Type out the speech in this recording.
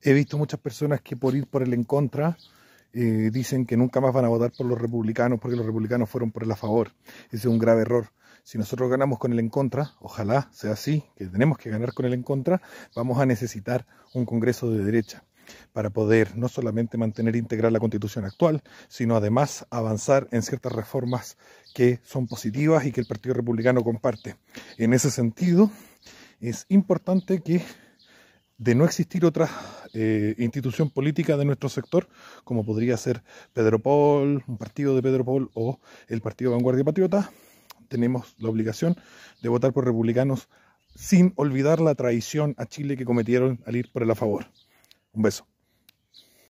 he visto muchas personas que por ir por el en contra eh, dicen que nunca más van a votar por los republicanos porque los republicanos fueron por el a favor. Ese es un grave error. Si nosotros ganamos con el en contra, ojalá sea así, que tenemos que ganar con el en contra, vamos a necesitar un Congreso de derecha para poder no solamente mantener integral la constitución actual, sino además avanzar en ciertas reformas que son positivas y que el Partido Republicano comparte. En ese sentido, es importante que de no existir otras eh, institución política de nuestro sector, como podría ser Pedro Paul, un partido de Pedro Paul o el Partido Vanguardia Patriota, tenemos la obligación de votar por republicanos sin olvidar la traición a Chile que cometieron al ir por el a favor. Un beso.